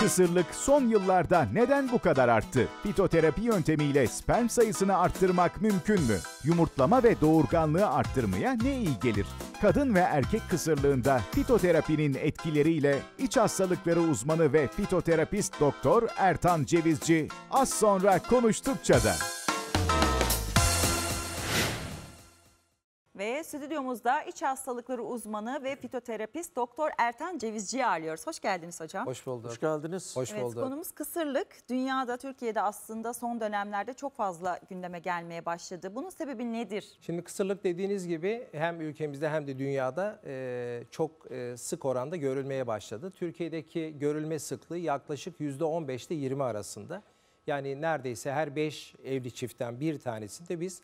Kısırlık son yıllarda neden bu kadar arttı? Fitoterapi yöntemiyle sperm sayısını arttırmak mümkün mü? Yumurtlama ve doğurganlığı arttırmaya ne iyi gelir? Kadın ve erkek kısırlığında fitoterapinin etkileriyle iç hastalıkları uzmanı ve fitoterapist doktor Ertan Cevizci az sonra konuştukça da. ve stüdyomuzda iç hastalıkları uzmanı ve fitoterapist Doktor Ertan Cevizci'yi ağırlıyoruz. Hoş geldiniz hocam. Hoş bulduk. Hoş geldiniz. Hoş evet, bulduk. Konumuz kısırlık. Dünyada, Türkiye'de aslında son dönemlerde çok fazla gündeme gelmeye başladı. Bunun sebebi nedir? Şimdi kısırlık dediğiniz gibi hem ülkemizde hem de dünyada e, çok e, sık oranda görülmeye başladı. Türkiye'deki görülme sıklığı yaklaşık %15 ile 20 arasında. Yani neredeyse her 5 evli çiftten bir tanesinde biz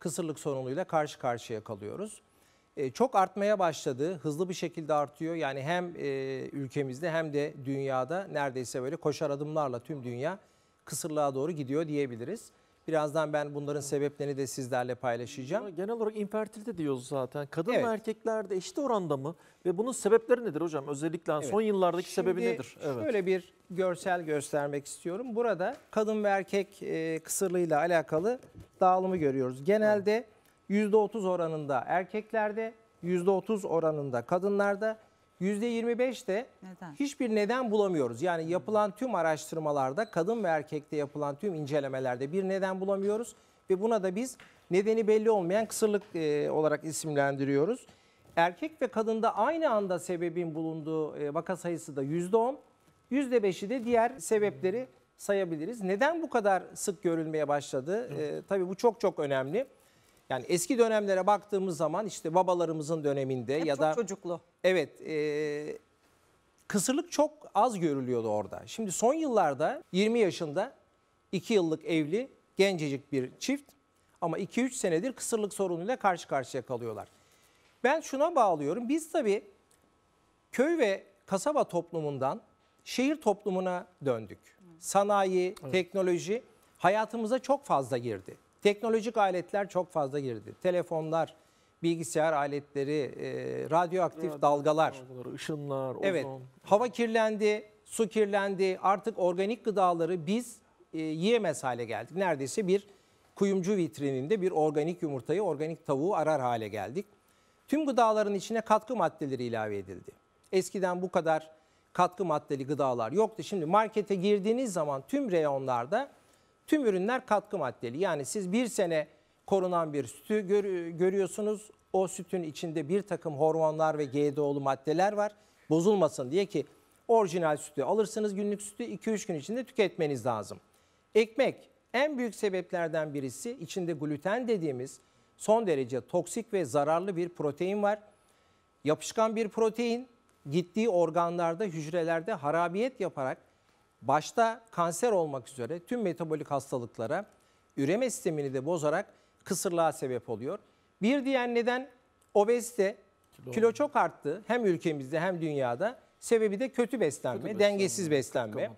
kısırlık sorunuyla karşı karşıya kalıyoruz. E, çok artmaya başladı, hızlı bir şekilde artıyor. Yani hem e, ülkemizde hem de dünyada neredeyse böyle koşar adımlarla tüm dünya kısırlığa doğru gidiyor diyebiliriz. Birazdan ben bunların sebeplerini de sizlerle paylaşacağım. Genel olarak infertilite diyoruz zaten. Kadın evet. ve erkeklerde eşit oranda mı? Ve bunun sebepleri nedir hocam? Özellikle hani evet. son yıllardaki Şimdi sebebi nedir? Evet. Şöyle bir görsel göstermek istiyorum. Burada kadın ve erkek e, kısırlığıyla alakalı dağılımı görüyoruz. Genelde %30 oranında erkeklerde, %30 oranında kadınlarda, %25 de Neden? hiçbir neden bulamıyoruz. Yani hmm. yapılan tüm araştırmalarda, kadın ve erkekte yapılan tüm incelemelerde bir neden bulamıyoruz. Ve buna da biz nedeni belli olmayan kısırlık e, olarak isimlendiriyoruz. Erkek ve kadında aynı anda sebebin bulunduğu e, vaka sayısı da %10, %5'i de diğer sebepleri sayabiliriz. Neden bu kadar sık görülmeye başladı? E, tabii bu çok çok önemli. Yani eski dönemlere baktığımız zaman işte babalarımızın döneminde Hep ya çok da çocuklu. Evet, e, kısırlık çok az görülüyordu orada. Şimdi son yıllarda 20 yaşında 2 yıllık evli gencecik bir çift ama 2-3 senedir kısırlık sorunuyla karşı karşıya kalıyorlar. Ben şuna bağlıyorum. Biz tabii köy ve kasaba toplumundan şehir toplumuna döndük sanayi, evet. teknoloji hayatımıza çok fazla girdi. Teknolojik aletler çok fazla girdi. Telefonlar, bilgisayar aletleri, e, radyoaktif Radyo, dalgalar. dalgalar, ışınlar, ozon. Evet, hava kirlendi, su kirlendi. Artık organik gıdaları biz e, yiyemez hale geldik. Neredeyse bir kuyumcu vitrininde bir organik yumurtayı, organik tavuğu arar hale geldik. Tüm gıdaların içine katkı maddeleri ilave edildi. Eskiden bu kadar katkı maddeli gıdalar yoktu. Şimdi markete girdiğiniz zaman tüm reyonlarda tüm ürünler katkı maddeli. Yani siz bir sene korunan bir sütü gör, görüyorsunuz. O sütün içinde bir takım hormonlar ve GDO'lu maddeler var. Bozulmasın diye ki orijinal sütü alırsınız günlük sütü 2-3 gün içinde tüketmeniz lazım. Ekmek en büyük sebeplerden birisi içinde gluten dediğimiz son derece toksik ve zararlı bir protein var. Yapışkan bir protein gittiği organlarda, hücrelerde harabiyet yaparak başta kanser olmak üzere tüm metabolik hastalıklara, üreme sistemini de bozarak kısırlığa sebep oluyor. Bir diyen neden obezite. Kilo, kilo çok arttı hem ülkemizde hem dünyada. Sebebi de kötü beslenme, kötü beslenme dengesiz beslenme.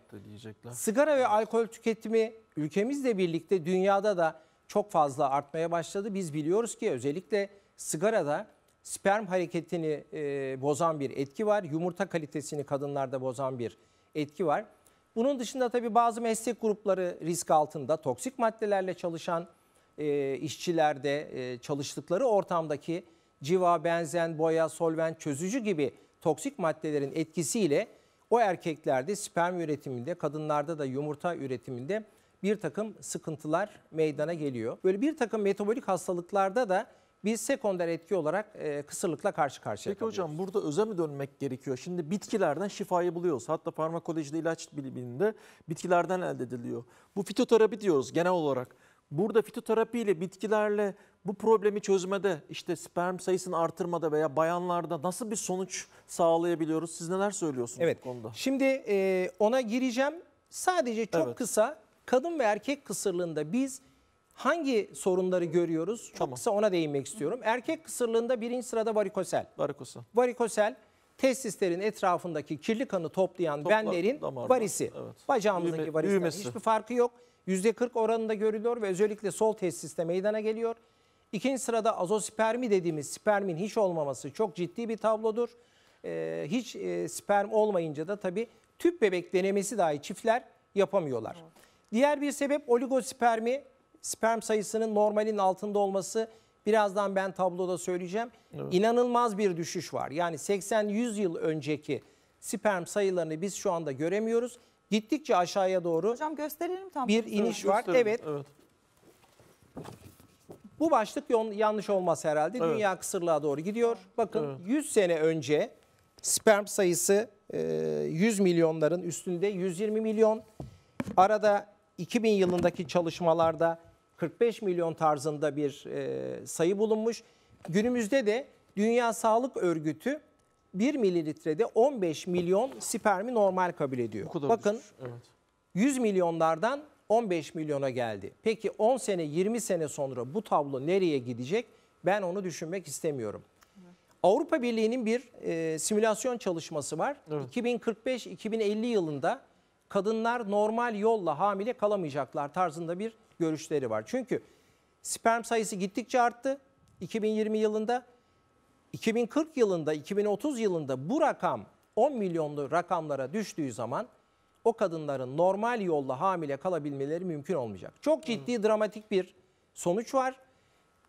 Sigara ve alkol tüketimi ülkemizle birlikte dünyada da çok fazla artmaya başladı. Biz biliyoruz ki özellikle sigarada sperm hareketini e, bozan bir etki var. Yumurta kalitesini kadınlarda bozan bir etki var. Bunun dışında tabii bazı meslek grupları risk altında. Toksik maddelerle çalışan e, işçilerde e, çalıştıkları ortamdaki civa, benzen, boya, solvent, çözücü gibi toksik maddelerin etkisiyle o erkeklerde sperm üretiminde, kadınlarda da yumurta üretiminde bir takım sıkıntılar meydana geliyor. Böyle bir takım metabolik hastalıklarda da biz sekonder etki olarak e, kısırlıkla karşı karşıya Peki hocam burada öze mi dönmek gerekiyor? Şimdi bitkilerden şifayı buluyoruz. Hatta farmakolojide ilaç biliminde bitkilerden elde ediliyor. Bu fitoterapi diyoruz genel olarak. Burada fitoterapi ile bitkilerle bu problemi çözmede işte sperm sayısını artırmada veya bayanlarda nasıl bir sonuç sağlayabiliyoruz? Siz neler söylüyorsunuz evet. bu konuda? Şimdi e, ona gireceğim. Sadece çok evet. kısa kadın ve erkek kısırlığında biz hangi sorunları görüyoruz? Çok tamam. kısa ona değinmek istiyorum. Erkek kısırlığında birinci sırada varikosel. Varikosel. Varikosel testislerin etrafındaki kirli kanı toplayan Topla, benlerin damarlar. varisi. Evet. Bacağımızdaki Büyüme, hiçbir farkı yok. %40 oranında görülüyor ve özellikle sol testiste meydana geliyor. İkinci sırada azospermi dediğimiz spermin hiç olmaması çok ciddi bir tablodur. Ee, hiç e, sperm olmayınca da tabii tüp bebek denemesi dahi çiftler yapamıyorlar. Evet. Diğer bir sebep oligospermi sperm sayısının normalin altında olması birazdan ben tabloda söyleyeceğim. Evet. İnanılmaz bir düşüş var. Yani 80-100 yıl önceki sperm sayılarını biz şu anda göremiyoruz. Gittikçe aşağıya doğru Hocam gösterelim tam bir iniş var. Evet. evet. Bu başlık yanlış olmaz herhalde. Evet. Dünya kısırlığa doğru gidiyor. Bakın evet. 100 sene önce sperm sayısı 100 e, milyonların üstünde 120 milyon. Arada 2000 yılındaki çalışmalarda 45 milyon tarzında bir e, sayı bulunmuş. Günümüzde de Dünya Sağlık Örgütü 1 mililitrede 15 milyon spermi normal kabul ediyor. Bakın evet. 100 milyonlardan 15 milyona geldi. Peki 10 sene 20 sene sonra bu tablo nereye gidecek? Ben onu düşünmek istemiyorum. Avrupa Birliği'nin bir e, simülasyon çalışması var. Evet. 2045-2050 yılında kadınlar normal yolla hamile kalamayacaklar tarzında bir görüşleri var. Çünkü sperm sayısı gittikçe arttı 2020 yılında. 2040 yılında, 2030 yılında bu rakam 10 milyonlu rakamlara düştüğü zaman o kadınların normal yolla hamile kalabilmeleri mümkün olmayacak. Çok ciddi, hmm. dramatik bir sonuç var.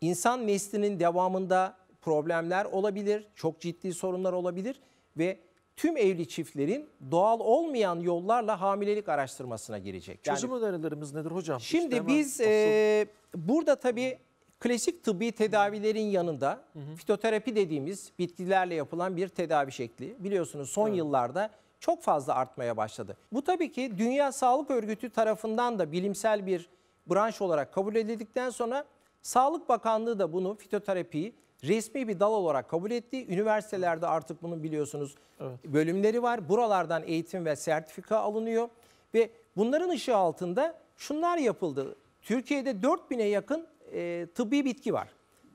İnsan neslinin devamında problemler olabilir, çok ciddi sorunlar olabilir ve tüm evli çiftlerin doğal olmayan yollarla hamilelik araştırmasına girecek. Yani, Çözüm önerilerimiz nedir hocam? Şimdi işte biz e, burada tabii klasik tıbbi tedavilerin yanında hı fitoterapi dediğimiz bitkilerle yapılan bir tedavi şekli biliyorsunuz son evet. yıllarda çok fazla artmaya başladı. Bu tabii ki Dünya Sağlık Örgütü tarafından da bilimsel bir branş olarak kabul edildikten sonra Sağlık Bakanlığı da bunu fitoterapiyi resmi bir dal olarak kabul etti. Üniversitelerde artık bunun biliyorsunuz evet. bölümleri var. Buralardan eğitim ve sertifika alınıyor ve bunların ışığı altında şunlar yapıldı. Türkiye'de 4000'e yakın e, tıbbi bitki var.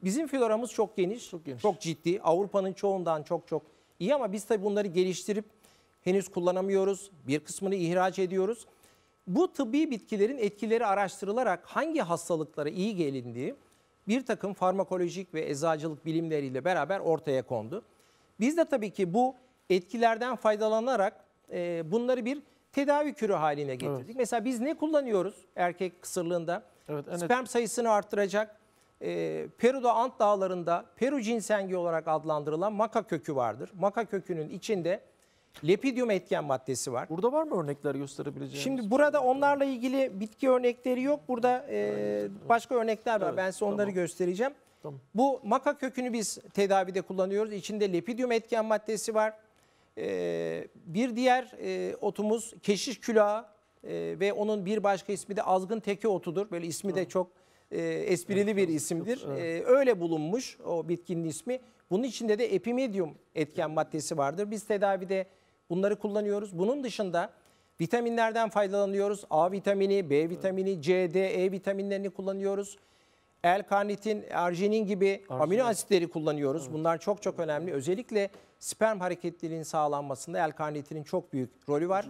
Bizim floramız çok geniş, çok, geniş. çok ciddi. Avrupa'nın çoğundan çok çok iyi ama biz tabii bunları geliştirip henüz kullanamıyoruz. Bir kısmını ihraç ediyoruz. Bu tıbbi bitkilerin etkileri araştırılarak hangi hastalıklara iyi gelindiği, bir takım farmakolojik ve eczacılık bilimleriyle beraber ortaya kondu. Biz de tabii ki bu etkilerden faydalanarak e, bunları bir tedavi kürü haline getirdik. Evet. Mesela biz ne kullanıyoruz erkek kısırlığında? Evet, evet. Sperm sayısını arttıracak e, Peru'da Ant Dağları'nda Peru cinsengi olarak adlandırılan maka kökü vardır. Maka kökünün içinde Lepidium etken maddesi var. Burada var mı örnekler gösterebileceğiniz? Şimdi burada onlarla ilgili bitki örnekleri yok. Burada e, başka örnekler var. Evet, ben size onları tamam. göstereceğim. Tamam. Bu maka kökünü biz tedavide kullanıyoruz. İçinde lepidium etken maddesi var. E, bir diğer e, otumuz keşiş külağı e, ve onun bir başka ismi de azgın teke otudur. Böyle ismi Hı. de çok e, esprili bir isimdir. E, öyle bulunmuş o bitkinin ismi. Bunun içinde de epimedium etken maddesi vardır. Biz tedavide bunları kullanıyoruz. Bunun dışında vitaminlerden faydalanıyoruz. A vitamini, B vitamini, C, D, E vitaminlerini kullanıyoruz. L-karnitin, arginin gibi Arjinin. amino asitleri kullanıyoruz. Evet. Bunlar çok çok önemli. Özellikle sperm hareketliliğinin sağlanmasında L-karnitinin çok büyük rolü var.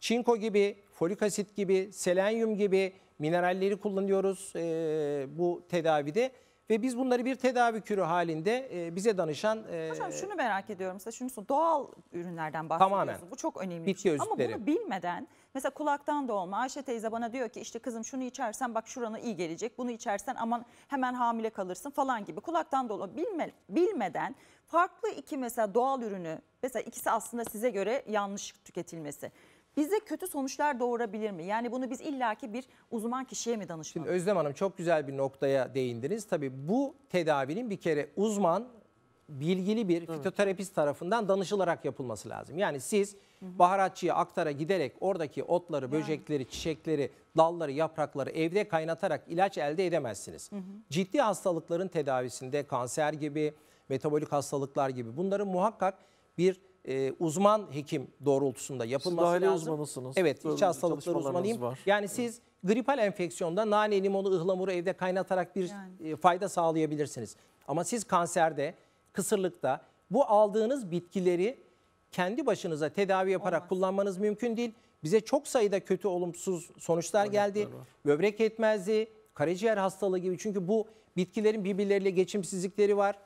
Çinko gibi, folik asit gibi, selenyum gibi mineralleri kullanıyoruz e, bu tedavide. Ve biz bunları bir tedavi kürü halinde e, bize danışan... E, Hocam şunu merak ediyorum. Mesela şunu sor, doğal ürünlerden bahsediyorsunuz, Tamamen. Bu çok önemli Bitki şey. Ama bunu bilmeden mesela kulaktan dolma Ayşe teyze bana diyor ki işte kızım şunu içersen bak şurana iyi gelecek. Bunu içersen aman hemen hamile kalırsın falan gibi. Kulaktan dolma bilme, bilmeden farklı iki mesela doğal ürünü mesela ikisi aslında size göre yanlış tüketilmesi bize kötü sonuçlar doğurabilir mi? Yani bunu biz illaki bir uzman kişiye mi danışmalıyız? Şimdi Özlem Hanım çok güzel bir noktaya değindiniz. Tabii bu tedavinin bir kere uzman bilgili bir evet. fitoterapist tarafından danışılarak yapılması lazım. Yani siz baharatçıya, aktara giderek oradaki otları, yani. böcekleri, çiçekleri, dalları, yaprakları evde kaynatarak ilaç elde edemezsiniz. Hı hı. Ciddi hastalıkların tedavisinde kanser gibi, metabolik hastalıklar gibi bunların muhakkak bir e, uzman hekim doğrultusunda yapılması siz lazım. uzmanısınız. Evet, Böyle iç hastalıkları uzmanıyım. Var. Yani evet. siz gripal enfeksiyonda nane, limonu, ıhlamuru evde kaynatarak bir yani. e, fayda sağlayabilirsiniz. Ama siz kanserde, kısırlıkta bu aldığınız bitkileri kendi başınıza tedavi yaparak Olmaz. kullanmanız mümkün değil. Bize çok sayıda kötü olumsuz sonuçlar Örnekler geldi. Var. Böbrek yetmezliği, karaciğer hastalığı gibi. Çünkü bu bitkilerin birbirleriyle geçimsizlikleri var,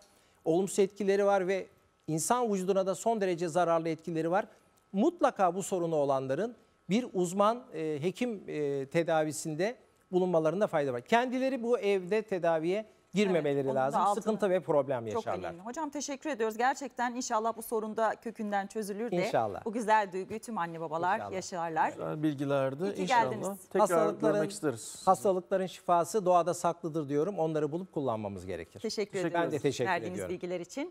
olumsuz etkileri var ve insan vücuduna da son derece zararlı etkileri var. Mutlaka bu sorunu olanların bir uzman e, hekim e, tedavisinde bulunmalarında fayda var. Kendileri bu evde tedaviye girmemeleri evet, lazım. Sıkıntı ve problem yaşarlar. Çok önemli. Hocam teşekkür ediyoruz. Gerçekten inşallah bu sorun da kökünden çözülür de inşallah. bu güzel duyguyu tüm anne babalar inşallah. yaşarlar. Güzel bilgilerdi. İyi inşallah geldiniz. tekrar hastalıkların, isteriz. Hastalıkların şifası doğada saklıdır diyorum. Onları bulup kullanmamız gerekir. Teşekkür, teşekkür ediyoruz. Ben de teşekkür Verdiğiniz ediyorum. bilgiler için.